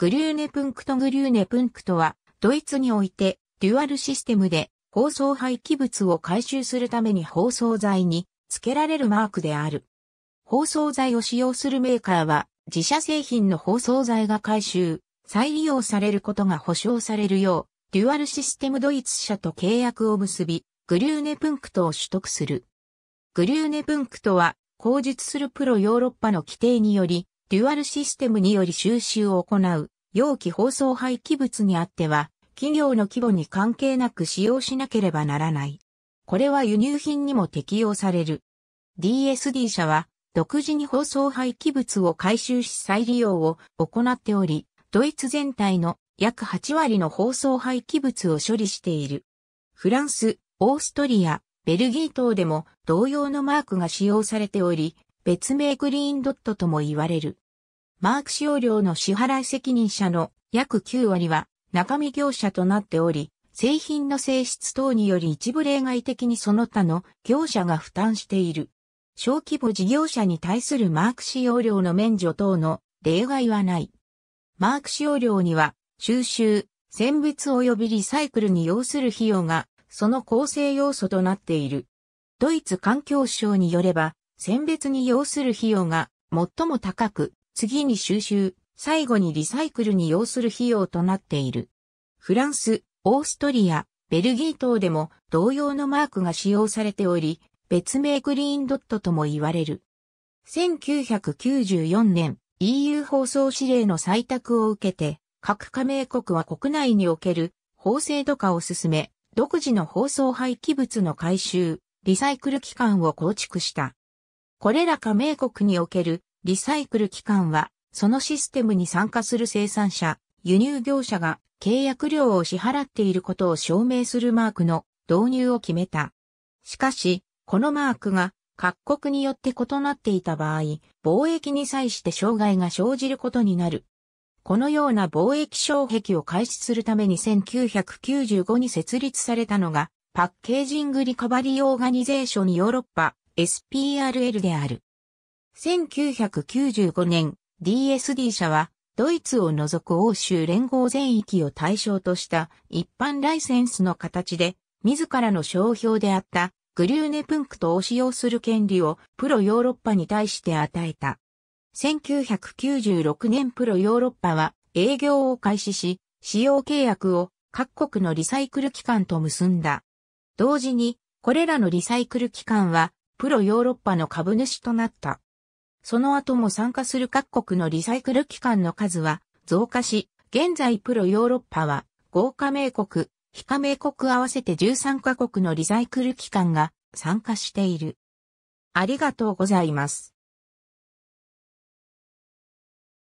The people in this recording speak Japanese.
グリューネプンクトグリューネプンクトは、ドイツにおいて、デュアルシステムで、放送廃棄物を回収するために放送剤に付けられるマークである。放送剤を使用するメーカーは、自社製品の放送剤が回収、再利用されることが保証されるよう、デュアルシステムドイツ社と契約を結び、グリューネプンクトを取得する。グリューネプンクトは、口述するプロヨーロッパの規定により、デュアルシステムにより収集を行う、容器包装廃棄物にあっては、企業の規模に関係なく使用しなければならない。これは輸入品にも適用される。DSD 社は、独自に包装廃棄物を回収し再利用を行っており、ドイツ全体の約8割の包装廃棄物を処理している。フランス、オーストリア、ベルギー等でも同様のマークが使用されており、別名グリーンドットとも言われる。マーク使用料の支払い責任者の約9割は中身業者となっており、製品の性質等により一部例外的にその他の業者が負担している。小規模事業者に対するマーク使用料の免除等の例外はない。マーク使用料には収集、選別及びリサイクルに要する費用がその構成要素となっている。ドイツ環境省によれば、選別に要する費用が最も高く、次に収集、最後にリサイクルに要する費用となっている。フランス、オーストリア、ベルギー等でも同様のマークが使用されており、別名グリーンドットとも言われる。1994年 EU 放送指令の採択を受けて、各加盟国は国内における法制度化を進め、独自の放送廃棄物の回収、リサイクル機関を構築した。これら加盟国におけるリサイクル機関は、そのシステムに参加する生産者、輸入業者が契約料を支払っていることを証明するマークの導入を決めた。しかし、このマークが各国によって異なっていた場合、貿易に際して障害が生じることになる。このような貿易障壁を開始するために1995に設立されたのが、パッケージングリカバリーオーガニゼーションヨーロッパ SPRL である。1995年、DSD 社は、ドイツを除く欧州連合全域を対象とした一般ライセンスの形で、自らの商標であったグリューネプンクトを使用する権利をプロヨーロッパに対して与えた。1996年プロヨーロッパは営業を開始し、使用契約を各国のリサイクル機関と結んだ。同時に、これらのリサイクル機関はプロヨーロッパの株主となった。その後も参加する各国のリサイクル機関の数は増加し、現在プロヨーロッパは豪華名国、非加盟国合わせて13カ国のリサイクル機関が参加している。ありがとうございます。